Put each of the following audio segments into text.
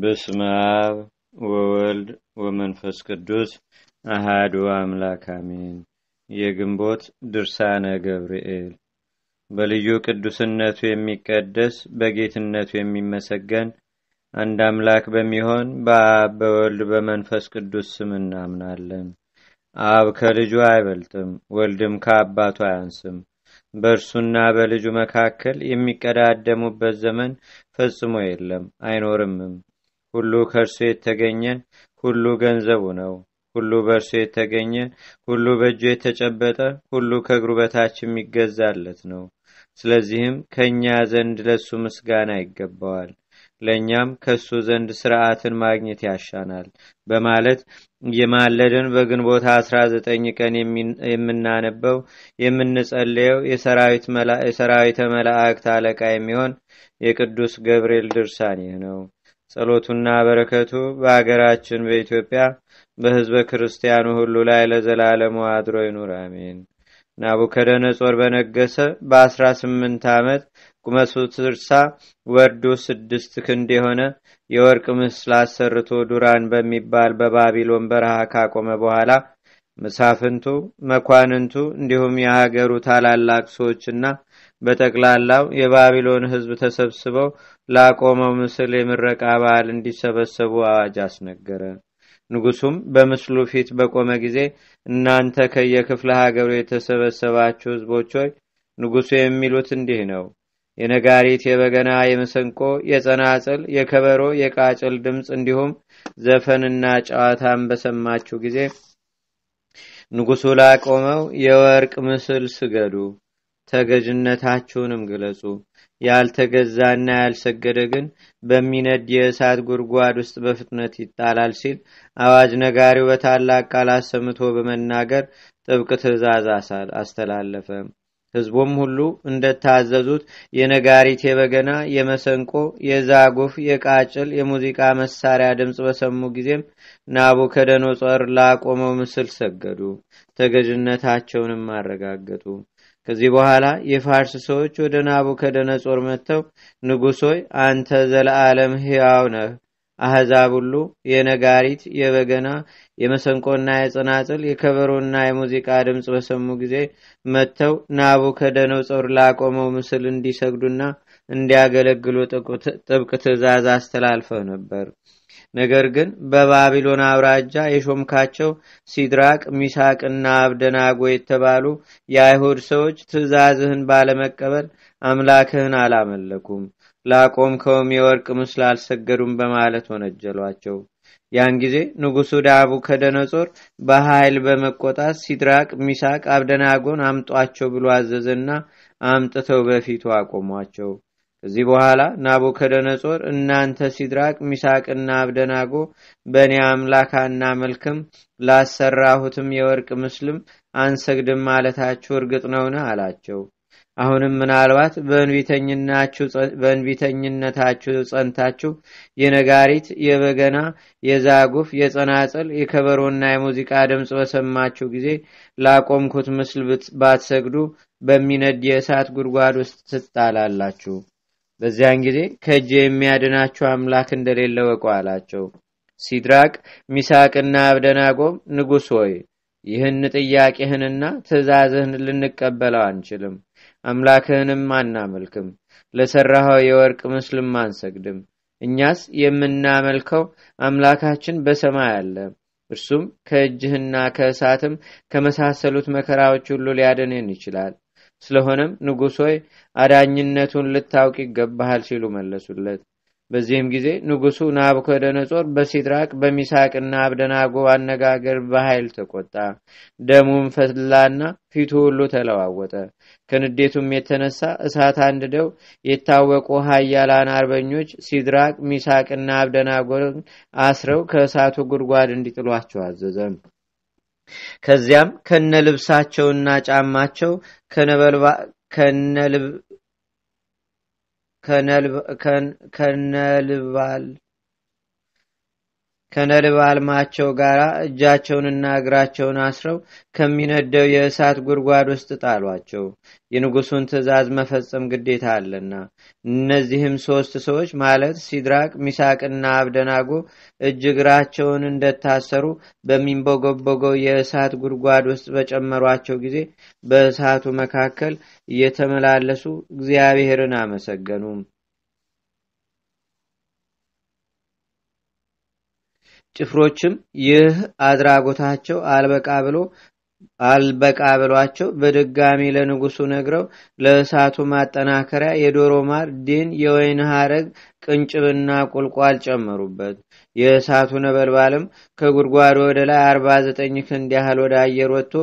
በስመ አብ ወወልድ ወመንፈስ ቅዱስ አሃዱ አምላክ አሜን። የግንቦት ድርሳነ ገብርኤል በልዩ ቅዱስነቱ የሚቀደስ በጌትነቱ የሚመሰገን አንድ አምላክ በሚሆን በአብ በወልድ በመንፈስ ቅዱስ ስም እናምናለን። አብ ከልጁ አይበልጥም፣ ወልድም ከአባቱ አያንስም። በእርሱና በልጁ መካከል የሚቀዳደሙበት ዘመን ፈጽሞ የለም አይኖርምም። ሁሉ ከእርሱ የተገኘ ሁሉ ገንዘቡ ነው። ሁሉ በእርሱ የተገኘ ሁሉ በእጁ የተጨበጠ ሁሉ ከእግሩ በታች የሚገዛለት ነው። ስለዚህም ከእኛ ዘንድ ለሱ ምስጋና ይገባዋል። ለእኛም ከእሱ ዘንድ ስርዓትን ማግኘት ያሻናል በማለት የማለድን በግንቦት 19 ቀን የምናነበው የምንጸልየው የሰራዊተ መላእክት አለቃ የሚሆን የቅዱስ ገብርኤል ድርሳን ይህ ነው። ጸሎቱና በረከቱ በአገራችን በኢትዮጵያ በህዝበ ክርስቲያኑ ሁሉ ላይ ለዘላለሙ አድሮ ይኑር፣ አሜን። ናቡከደነጾር በነገሰ በአስራ ስምንት ዓመት ቁመቱ ትርሳ ወርዱ ስድስት ክንድ የሆነ የወርቅ ምስል አሰርቶ ዱራን በሚባል በባቢሎን በረሃ ካቆመ በኋላ መሳፍንቱ፣ መኳንንቱ እንዲሁም የሀገሩ ታላላቅ ሰዎችና በጠቅላላው የባቢሎን ህዝብ ተሰብስበው ላቆመው ምስል የምረቃ በዓል እንዲሰበሰቡ አዋጅ አስነገረ። ንጉሱም በምስሉ ፊት በቆመ ጊዜ እናንተ ከየክፍለ ሀገሩ የተሰበሰባችሁ ህዝቦች ሆይ ንጉሱ የሚሉት እንዲህ ነው። የነጋሪት፣ የበገና፣ የመሰንቆ፣ የጸናጽል፣ የከበሮ፣ የቃጭል ድምፅ እንዲሁም ዘፈንና ጨዋታን በሰማችሁ ጊዜ ንጉሱ ላቆመው የወርቅ ምስል ስገዱ፣ ተገዥነታችሁንም ግለጹ፣ ያልተገዛና ያልሰገደ ግን በሚነድ የእሳት ጉድጓድ ውስጥ በፍጥነት ይጣላል ሲል አዋጅ ነጋሪው በታላቅ ቃል አሰምቶ በመናገር ጥብቅ ትእዛዝ አስተላለፈ። ህዝቡም ሁሉ እንደታዘዙት የነጋሪት የበገና የመሰንቆ የዛጉፍ የቃጭል የሙዚቃ መሳሪያ ድምፅ በሰሙ ጊዜም ናቡከደኖጾር ላቆመው ምስል ሰገዱ ተገዥነታቸውንም አረጋገጡ ከዚህ በኋላ የፋርስ ሰዎች ወደ ናቡከደነጾር መጥተው ንጉሶይ አንተ ዘለዓለም ሕያው ነህ፣ አሕዛብ ሁሉ የነጋሪት፣ የበገና፣ የመሰንቆና የጽናጽል፣ የከበሮና የሙዚቃ ድምፅ በሰሙ ጊዜ መጥተው ናቡከደነጾር ላቆመው ምስል እንዲሰግዱና እንዲያገለግሉ ጥብቅ ትእዛዝ አስተላልፈው ነበር። ነገር ግን በባቢሎን አውራጃ የሾምካቸው ሲድራቅ ሚሳቅና አብደናጎ የተባሉ የአይሁድ ሰዎች ትእዛዝህን ባለመቀበል አምላክህን አላመለኩም፣ ላቆምከውም የወርቅ ምስል አልሰገዱም በማለት ወነጀሏቸው። ያን ጊዜ ንጉሱ ዳቡ ከደነጾር በኃይል በመቆጣት ሲድራቅ ሚሳቅ አብደናጎን አምጧቸው ብሎ አዘዘና አምጥተው በፊቱ አቆሟቸው። ከዚህ በኋላ ናቡከደነጾር እናንተ ሲድራቅ ሚሳቅና አብደናጎ በእኔ አምላክ መልክም ላሰራሁትም የወርቅ ምስልም አንሰግድም ማለታችሁ እርግጥ ነውን አላቸው አሁንም ምናልባት በእንቢተኝነታችሁ ጸንታችሁ የነጋሪት የበገና የዛጉፍ የጸናጽል የከበሮና የሙዚቃ ድምፅ በሰማችሁ ጊዜ ላቆምኩት ምስል ባትሰግዱ በሚነድ የእሳት ጉድጓድ ውስጥ ትጣላላችሁ በዚያን ጊዜ ከእጅ የሚያድናቸው አምላክ እንደሌለ ወቁ አላቸው። ሲድራቅ ሚሳቅና አብደናጎም ንጉሥ ሆይ ይህን ጥያቄህንና ትእዛዝህን ልንቀበለው አንችልም፣ አምላክህንም አናመልክም፣ ለሠራኸው የወርቅ ምስልም አንሰግድም። እኛስ የምናመልከው አምላካችን በሰማይ አለ፣ እርሱም ከእጅህና ከእሳትም ከመሳሰሉት መከራዎች ሁሉ ሊያድንን ይችላል። ስለሆነም ንጉሥ ሆይ አዳኝነቱን ልታውቅ ይገባሃል ሲሉ መለሱለት። በዚህም ጊዜ ንጉሱ ናቡከደነጾር በሲድራቅ በሚሳቅና አብደናጎ አነጋገር በኃይል ተቆጣ። ደሙም ፈላና ፊቱ ሁሉ ተለዋወጠ። ከንዴቱም የተነሳ እሳት አንድደው የታወቁ ሀያላን አርበኞች ሲድራቅ፣ ሚሳቅና አብደናጎን አስረው ከእሳቱ ጉድጓድ እንዲጥሏቸው አዘዘም ከዚያም ከነ ልብሳቸውና ጫማቸው ከነልባል ከነልብ አልማቸው ጋር እጃቸውንና እግራቸውን አስረው ከሚነደው የእሳት ጉድጓድ ውስጥ ጣሏቸው። የንጉሱን ትእዛዝ መፈጸም ግዴታ አለና። እነዚህም ሶስት ሰዎች ማለት ሲድራቅ፣ ሚሳቅና አብደናጎ እጅ እግራቸውን እንደታሰሩ በሚንቦጎቦገው የእሳት ጉድጓድ ውስጥ በጨመሯቸው ጊዜ በእሳቱ መካከል እየተመላለሱ እግዚአብሔርን አመሰገኑም። ጭፍሮችም ይህ አድራጎታቸው አልበቃ ብሎ አልበቃ ብሏቸው በድጋሚ ለንጉሱ ነግረው ለእሳቱ ማጠናከሪያ የዶሮ ማር፣ ዲን፣ የወይን ሀረግ ቅንጭብና ቁልቋል ጨመሩበት። የእሳቱ ነበልባልም ከጉድጓዱ ወደ ላይ አርባ ዘጠኝ ክንድ ያህል ወደ አየር ወጥቶ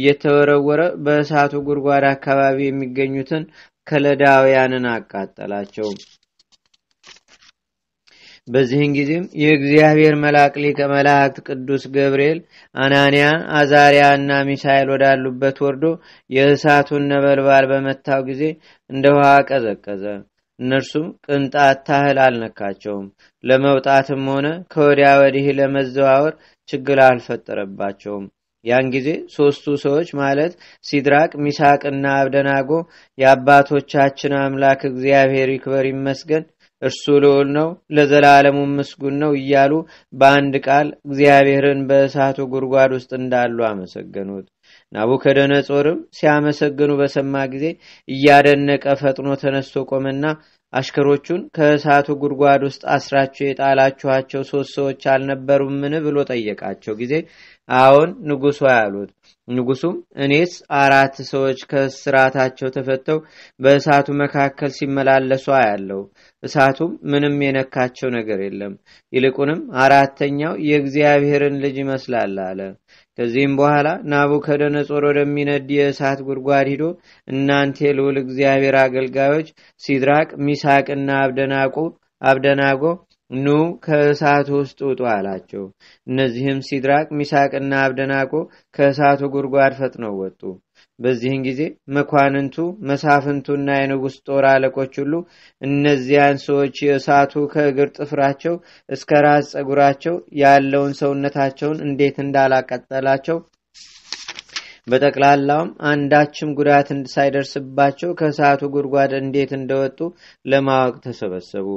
እየተወረወረ በእሳቱ ጉድጓድ አካባቢ የሚገኙትን ከለዳውያንን አቃጠላቸው። በዚህን ጊዜም የእግዚአብሔር መልአክ ሊቀ መላእክት ቅዱስ ገብርኤል አናንያ፣ አዛሪያ እና ሚሳኤል ወዳሉበት ወርዶ የእሳቱን ነበልባል በመታው ጊዜ እንደ ውሃ ቀዘቀዘ። እነርሱም ቅንጣት ታህል አልነካቸውም። ለመውጣትም ሆነ ከወዲያ ወዲህ ለመዘዋወር ችግር አልፈጠረባቸውም። ያን ጊዜ ሶስቱ ሰዎች ማለት ሲድራቅ፣ ሚሳቅና አብደናጎ የአባቶቻችን አምላክ እግዚአብሔር ይክበር ይመስገን እርሱ ልዑል ነው፣ ለዘላለሙ ምስጉን ነው እያሉ በአንድ ቃል እግዚአብሔርን በእሳቱ ጉድጓድ ውስጥ እንዳሉ አመሰገኑት። ናቡከደነጾርም ሲያመሰግኑ በሰማ ጊዜ እያደነቀ ፈጥኖ ተነስቶ ቆመና አሽከሮቹን ከእሳቱ ጉድጓድ ውስጥ አስራችሁ የጣላችኋቸው ሶስት ሰዎች አልነበሩምን ብሎ ጠየቃቸው ጊዜ አዎን ንጉሶ ያሉት ንጉሱም እኔስ አራት ሰዎች ከስራታቸው ተፈተው በእሳቱ መካከል ሲመላለሱ አያለው። እሳቱም ምንም የነካቸው ነገር የለም። ይልቁንም አራተኛው የእግዚአብሔርን ልጅ ይመስላል አለ። ከዚህም በኋላ ናቡከደነጾር ወደሚነድ የእሳት ጉድጓድ ሂዶ እናንተ የልዑል እግዚአብሔር አገልጋዮች ሲድራቅ፣ ሚሳቅና አብደናጎ ኑ ከእሳት ውስጥ ውጡ አላቸው። እነዚህም ሲድራቅ ሚሳቅና አብደናቆ ከእሳቱ ጉድጓድ ፈጥነው ወጡ። በዚህን ጊዜ መኳንንቱ መሳፍንቱና የንጉሥ ጦር አለቆች ሁሉ እነዚያን ሰዎች የእሳቱ ከእግር ጥፍራቸው እስከ ራስ ፀጉራቸው ያለውን ሰውነታቸውን እንዴት እንዳላቀጠላቸው በጠቅላላውም አንዳችም ጉዳት ሳይደርስባቸው ከእሳቱ ጉድጓድ እንዴት እንደወጡ ለማወቅ ተሰበሰቡ።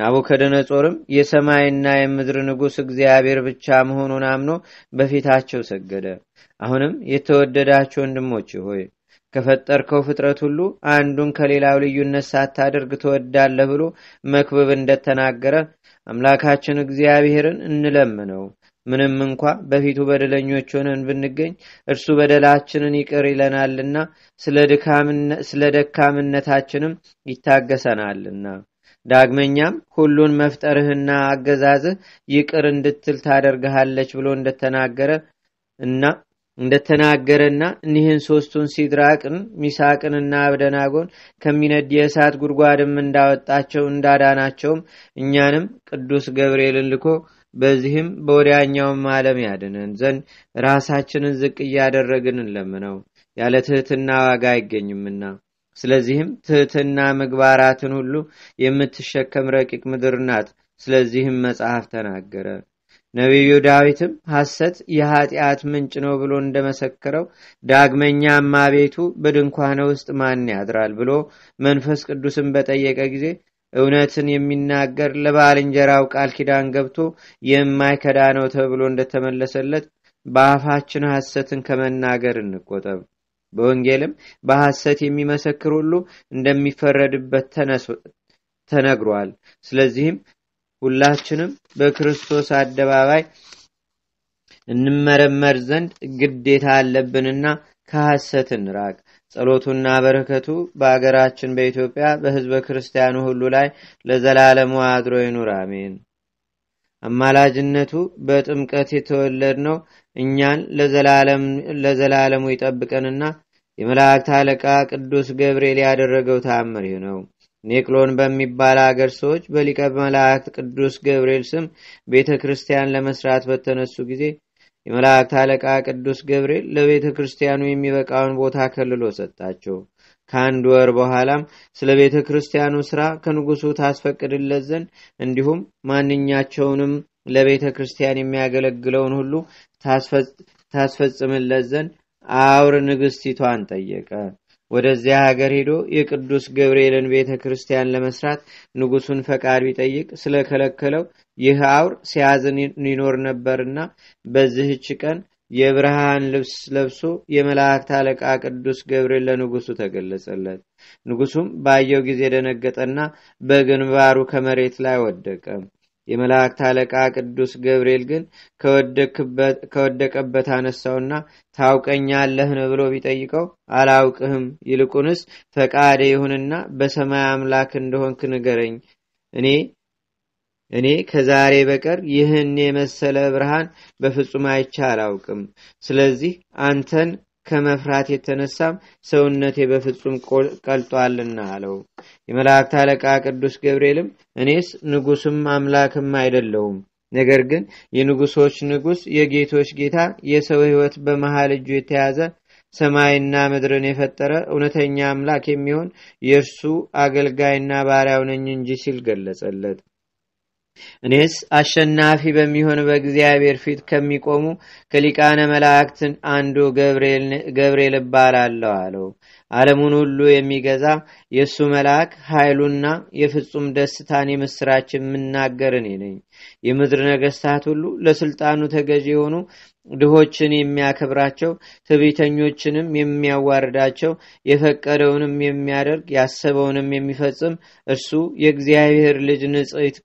ናቡከደነጾርም የሰማይና የምድር ንጉሥ እግዚአብሔር ብቻ መሆኑን አምኖ በፊታቸው ሰገደ። አሁንም የተወደዳችሁ ወንድሞች ሆይ ከፈጠርከው ፍጥረት ሁሉ አንዱን ከሌላው ልዩነት ሳታደርግ ትወዳለህ ብሎ መክብብ እንደተናገረ አምላካችን እግዚአብሔርን እንለምነው። ምንም እንኳ በፊቱ በደለኞች ሆነን ብንገኝ እርሱ በደላችንን ይቅር ይለናልና ስለ ደካምነታችንም ይታገሰናልና ዳግመኛም ሁሉን መፍጠርህና አገዛዝህ ይቅር እንድትል ታደርግሃለች ብሎ እንደተናገረ እና እንደተናገረና እኒህን ሶስቱን ሲድራቅን ሚሳቅንና አብደናጎን ከሚነድ የእሳት ጉድጓድም እንዳወጣቸው እንዳዳናቸውም እኛንም ቅዱስ ገብርኤልን ልኮ በዚህም በወዲያኛውም ዓለም ያድነን ዘንድ ራሳችንን ዝቅ እያደረግን እንለምነው፣ ያለ ትህትና ዋጋ አይገኝምና። ስለዚህም ትህትና ምግባራትን ሁሉ የምትሸከም ረቂቅ ምድር ናት። ስለዚህም መጽሐፍ ተናገረ። ነቢዩ ዳዊትም ሐሰት የኀጢአት ምንጭ ነው ብሎ እንደመሰከረው ዳግመኛማ ቤቱ በድንኳን ውስጥ ማን ያድራል ብሎ መንፈስ ቅዱስን በጠየቀ ጊዜ እውነትን የሚናገር ለባልንጀራው ቃል ኪዳን ገብቶ የማይከዳ ነው ተብሎ እንደተመለሰለት በአፋችን ሐሰትን ከመናገር እንቆጠብ። በወንጌልም በሐሰት የሚመሰክር ሁሉ እንደሚፈረድበት ተነግሯል። ስለዚህም ሁላችንም በክርስቶስ አደባባይ እንመረመር ዘንድ ግዴታ አለብንና ከሐሰትን ራቅ። ጸሎቱና በረከቱ በአገራችን በኢትዮጵያ በሕዝበ ክርስቲያኑ ሁሉ ላይ ለዘላለሙ አድሮ ይኑር፣ አሜን። አማላጅነቱ በጥምቀት የተወለድ ነው። እኛን ለዘላለሙ ይጠብቀንና የመላእክት አለቃ ቅዱስ ገብርኤል ያደረገው ታምር ነው። ኔቅሎን በሚባል አገር ሰዎች በሊቀ መላእክት ቅዱስ ገብርኤል ስም ቤተ ክርስቲያን ለመስራት በተነሱ ጊዜ የመላእክት አለቃ ቅዱስ ገብርኤል ለቤተ ክርስቲያኑ የሚበቃውን ቦታ ከልሎ ሰጣቸው። ከአንድ ወር በኋላም ስለ ቤተ ክርስቲያኑ ሥራ ከንጉሱ ታስፈቅድለት ዘንድ እንዲሁም ማንኛቸውንም ለቤተ ክርስቲያን የሚያገለግለውን ሁሉ ታስፈጽምለት ዘንድ አውር ንግሥቲቷን ጠየቀ። ወደዚያ ሀገር ሄዶ የቅዱስ ገብርኤልን ቤተ ክርስቲያን ለመስራት ንጉሱን ፈቃድ ቢጠይቅ ስለከለከለው ይህ አውር ሲያዝን ይኖር ነበርና በዚህች ቀን የብርሃን ልብስ ለብሶ የመላእክት አለቃ ቅዱስ ገብርኤል ለንጉሱ ተገለጸለት። ንጉሱም ባየው ጊዜ ደነገጠና በግንባሩ ከመሬት ላይ ወደቀ። የመላእክት አለቃ ቅዱስ ገብርኤል ግን ከወደቀበት አነሳውና ታውቀኛለህን ብሎ ቢጠይቀው አላውቅህም፣ ይልቁንስ ፈቃደ ይሁንና በሰማይ አምላክ እንደሆንክ ንገረኝ፣ እኔ እኔ ከዛሬ በቀር ይህን የመሰለ ብርሃን በፍጹም አይቻ አላውቅም። ስለዚህ አንተን ከመፍራት የተነሳም ሰውነቴ በፍጹም ቀልጧልና አለው። የመላእክት አለቃ ቅዱስ ገብርኤልም እኔስ ንጉስም አምላክም አይደለውም፣ ነገር ግን የንጉሶች ንጉስ የጌቶች ጌታ የሰው ህይወት በመሃል እጁ የተያዘ ሰማይና ምድርን የፈጠረ እውነተኛ አምላክ የሚሆን የእርሱ አገልጋይና ባሪያው ነኝ እንጂ ሲል ገለጸለት። እኔስ አሸናፊ በሚሆን በእግዚአብሔር ፊት ከሚቆሙ ከሊቃነ መላእክትን አንዱ ገብርኤል እባላለሁ አለው። ዓለሙን ሁሉ የሚገዛ የእሱ መልአክ ኃይሉና የፍጹም ደስታን የምስራች የምናገር እኔ ነኝ። የምድር ነገስታት ሁሉ ለስልጣኑ ተገዥ የሆኑ ድሆችን የሚያከብራቸው ትቢተኞችንም የሚያዋርዳቸው የፈቀደውንም የሚያደርግ ያሰበውንም የሚፈጽም እርሱ የእግዚአብሔር ልጅ ንጽሕት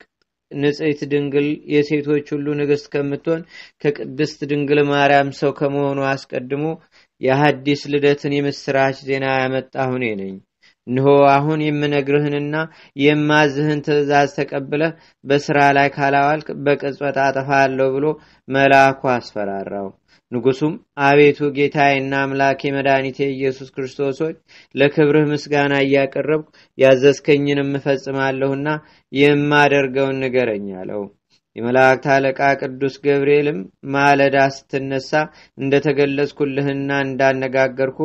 ንጽሕት ድንግል የሴቶች ሁሉ ንግሥት ከምትሆን ከቅድስት ድንግል ማርያም ሰው ከመሆኑ አስቀድሞ የሐዲስ ልደትን የምሥራች ዜና ያመጣ ሁኔ ነኝ። እንሆ አሁን የምነግርህንና የማዝህን ትእዛዝ ተቀብለህ በሥራ ላይ ካላዋልክ በቅጽበት አጠፋለሁ ብሎ መልአኩ አስፈራራው። ንጉሱም አቤቱ ጌታዬና አምላኬ መድኃኒቴ ኢየሱስ ክርስቶስ ሆይ ለክብርህ ምስጋና እያቀረብኩ ያዘዝከኝንም እፈጽማለሁና የማደርገውን ንገረኝ አለው። የመላእክት አለቃ ቅዱስ ገብርኤልም ማለዳ ስትነሳ እንደተገለጽኩልህና እንዳነጋገርኩ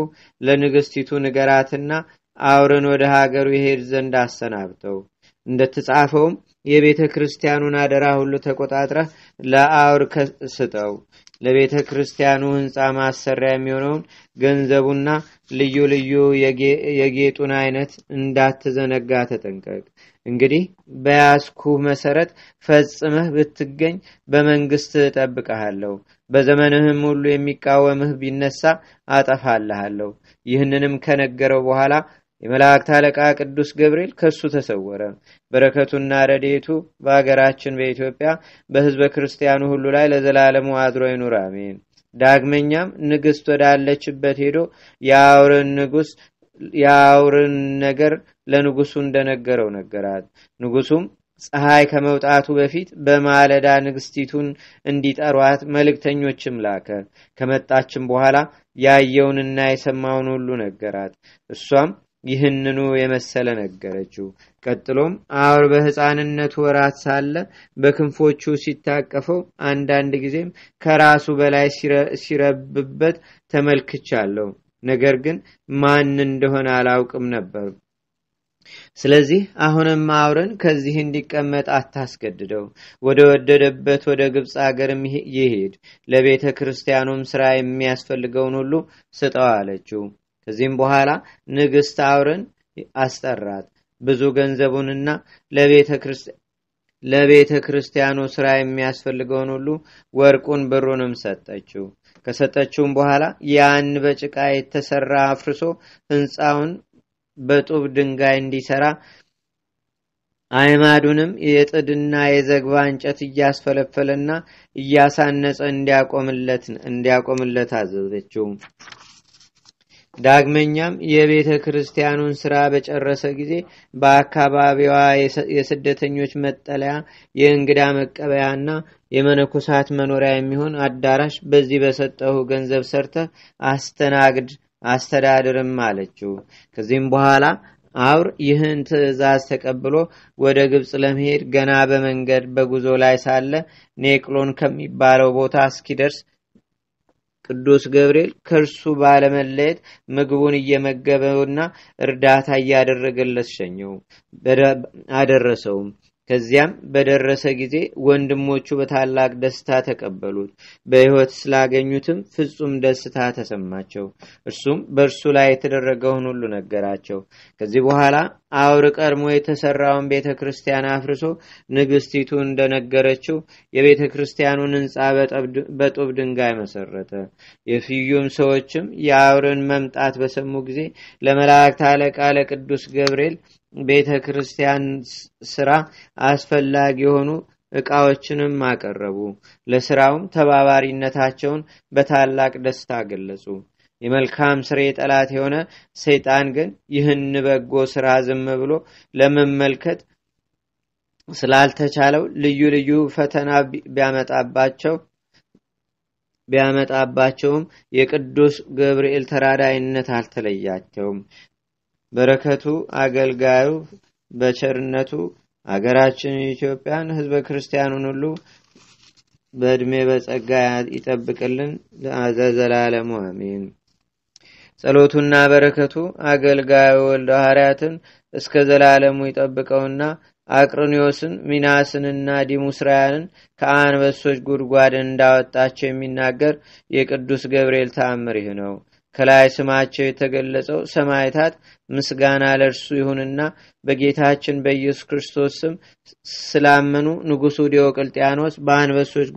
ለንግስቲቱ ንገራትና አውርን ወደ ሀገሩ ይሄድ ዘንድ አሰናብተው። እንደተጻፈውም የቤተ ክርስቲያኑን አደራ ሁሉ ተቆጣጥረህ ለአውር ስጠው ለቤተ ክርስቲያኑ ህንፃ ማሰሪያ የሚሆነውን ገንዘቡና ልዩ ልዩ የጌጡን አይነት እንዳትዘነጋ ተጠንቀቅ። እንግዲህ በያዝኩህ መሰረት ፈጽመህ ብትገኝ በመንግስት እጠብቀሃለሁ። በዘመንህም ሁሉ የሚቃወምህ ቢነሳ አጠፋልሃለሁ። ይህንንም ከነገረው በኋላ የመላእክት አለቃ ቅዱስ ገብርኤል ከሱ ተሰወረ። በረከቱና ረዴቱ በአገራችን በኢትዮጵያ በሕዝበ ክርስቲያኑ ሁሉ ላይ ለዘላለሙ አድሮ ይኑር፣ አሜን። ዳግመኛም ንግሥት ወዳለችበት ሄዶ የአውርን ንጉሥ የአውርን ነገር ለንጉሱ እንደነገረው ነገራት። ንጉሱም ፀሐይ ከመውጣቱ በፊት በማለዳ ንግስቲቱን እንዲጠሯት መልእክተኞችም ላከ። ከመጣችም በኋላ ያየውንና የሰማውን ሁሉ ነገራት። እሷም ይህንኑ የመሰለ ነገረችው። ቀጥሎም አውር በህፃንነቱ ወራት ሳለ በክንፎቹ ሲታቀፈው አንዳንድ ጊዜም ከራሱ በላይ ሲረብበት ተመልክቻለሁ። ነገር ግን ማን እንደሆነ አላውቅም ነበር። ስለዚህ አሁንም አውርን ከዚህ እንዲቀመጥ አታስገድደው። ወደ ወደደበት ወደ ግብፅ አገርም ይሄድ፣ ለቤተ ክርስቲያኑም ስራ የሚያስፈልገውን ሁሉ ስጠው አለችው። ከዚህም በኋላ ንግሥት አውርን አስጠራት። ብዙ ገንዘቡንና ለቤተ ክርስቲያኑ ሥራ የሚያስፈልገውን ሁሉ ወርቁን ብሩንም ሰጠችው። ከሰጠችውም በኋላ ያን በጭቃ የተሰራ አፍርሶ ህንፃውን በጡብ ድንጋይ እንዲሰራ አይማዱንም የጥድና የዘግባ እንጨት እያስፈለፈለና እያሳነጸ እንዲያቆምለት አዘዘችው። ዳግመኛም የቤተ ክርስቲያኑን ስራ በጨረሰ ጊዜ በአካባቢዋ የስደተኞች መጠለያ፣ የእንግዳ መቀበያና የመነኮሳት መኖሪያ የሚሆን አዳራሽ በዚህ በሰጠሁ ገንዘብ ሰርተ አስተናግድ አስተዳድርም አለችው። ከዚህም በኋላ አውር ይህን ትእዛዝ ተቀብሎ ወደ ግብፅ ለመሄድ ገና በመንገድ በጉዞ ላይ ሳለ ኔቅሎን ከሚባለው ቦታ እስኪደርስ ቅዱስ ገብርኤል ከእርሱ ባለመለየት ምግቡን እየመገበውና እርዳታ እያደረገለት ሸኘው አደረሰውም። ከዚያም በደረሰ ጊዜ ወንድሞቹ በታላቅ ደስታ ተቀበሉት። በሕይወት ስላገኙትም ፍጹም ደስታ ተሰማቸው። እርሱም በእርሱ ላይ የተደረገውን ሁሉ ነገራቸው። ከዚህ በኋላ አውር ቀድሞ የተሰራውን ቤተ ክርስቲያን አፍርሶ ንግስቲቱ እንደነገረችው የቤተ ክርስቲያኑን ህንፃ በጡብ ድንጋይ መሰረተ። የፍዩም ሰዎችም የአውርን መምጣት በሰሙ ጊዜ ለመላእክት አለቃ ለቅዱስ ገብርኤል ቤተ ክርስቲያን ስራ አስፈላጊ የሆኑ እቃዎችንም አቀረቡ። ለስራውም ተባባሪነታቸውን በታላቅ ደስታ ገለጹ። የመልካም ስሬ ጠላት የሆነ ሰይጣን ግን ይህን በጎ ስራ ዝም ብሎ ለመመልከት ስላልተቻለው ልዩ ልዩ ፈተና ቢያመጣባቸው ቢያመጣባቸውም የቅዱስ ገብርኤል ተራዳይነት አልተለያቸውም። በረከቱ አገልጋዩ በቸርነቱ አገራችን ኢትዮጵያን ህዝበ ክርስቲያኑን ሁሉ በእድሜ በጸጋ ይጠብቅልን ዘላለሙ አሜን ጸሎቱና በረከቱ አገልጋዩ ወልደ ሐርያትን እስከ ዘላለሙ ይጠብቀውና አቅርኒዮስን ሚናስንና ዲሙስራያንን ከአንበሶች ጉድጓድ እንዳወጣቸው የሚናገር የቅዱስ ገብርኤል ተአምር ይህ ነው ከላይ ስማቸው የተገለጸው ሰማይታት ምስጋና ለእርሱ ይሁንና በጌታችን በኢየሱስ ክርስቶስ ስም ስላመኑ ንጉሱ ዲዮቅልጥያኖስ በአንበሶች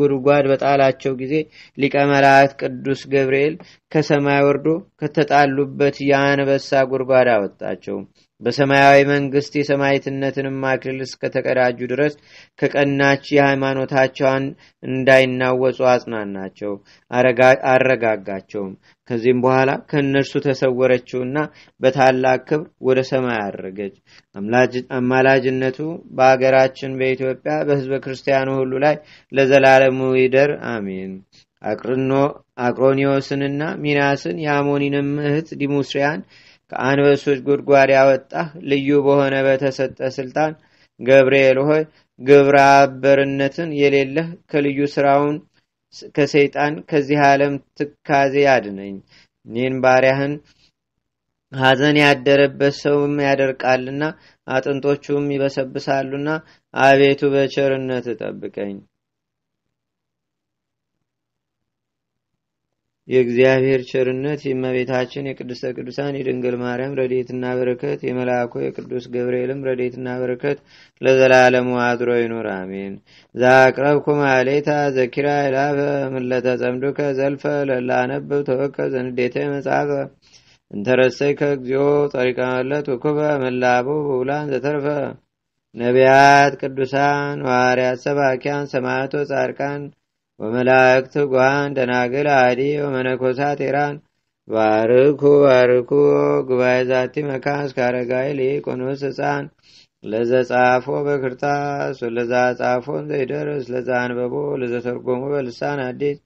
ጉድጓድ በጣላቸው ጊዜ ሊቀ መላእክት ቅዱስ ገብርኤል ከሰማይ ወርዶ ከተጣሉበት የአንበሳ ጉድጓድ አወጣቸው። በሰማያዊ መንግስት የሰማይትነትንም አክሊል እስከተቀዳጁ ድረስ ከቀናች የሃይማኖታቸውን እንዳይናወጹ አጽናናቸው፣ አረጋጋቸውም። ከዚህም በኋላ ከእነርሱ ተሰወረችውና በታላቅ ክብር ወደ ሰማይ አረገች። አማላጅነቱ በአገራችን በኢትዮጵያ በህዝበ ክርስቲያኑ ሁሉ ላይ ለዘላለሙ ይደር፣ አሜን። አቅሮኒዎስንና ሚናስን የአሞኒንም እህት ዲሙስሪያን ከአንበሶች ጉድጓድ ያወጣህ ልዩ በሆነ በተሰጠ ስልጣን ገብርኤል ሆይ ግብረ አበርነትን የሌለህ ከልዩ ስራውን ከሰይጣን ከዚህ ዓለም ትካዜ አድነኝ። እኔን ባሪያህን ሐዘን ያደረበት ሰውም ያደርቃልና አጥንቶቹም ይበሰብሳሉና አቤቱ በቸርነት ጠብቀኝ። የእግዚአብሔር ቸርነት የመቤታችን የቅድስተ ቅዱሳን የድንግል ማርያም ረዴትና በረከት የመልአኩ የቅዱስ ገብርኤልም ረዴትና በረከት ለዘላለሙ አድሮ ይኑር አሜን። ዛቅረብኩ ማሌታ ዘኪራ ይላፈ ምለተ ጸምዱከ ዘልፈ ለላነብብ ተወከ ዘንዴተ መጽሐፈ እንተረሰይ ከእግዚኦ ጸሪቀ መለት ውኩበ መላቡ ብውላን ዘተርፈ ነቢያት፣ ቅዱሳን፣ ዋርያት ሰባኪያን፣ ሰማዕቶ፣ ጻድቃን ወመላእክት ጓን ደናግል አዲ ወመነኮሳት ቴራን ባርኩ ባርኩ ጉባኤ ዛቲ መካን እስካረጋይ ሊቆኖስ ህፃን ለዘጻፎ በክርታስ ወለዛ ጻፎን ዘይደርስ ለዛ አንበቦ ለዘተርጎሙ በልሳን አዲስ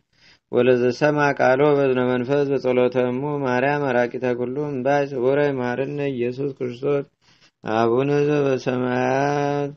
ወለዘሰማ ቃሎ በዝነ መንፈስ በጸሎተ እሞ ማርያም አራቂተ ኩሉ እምባይ ስቡረ ማርነ ኢየሱስ ክርስቶስ አቡነ ዘበሰማያት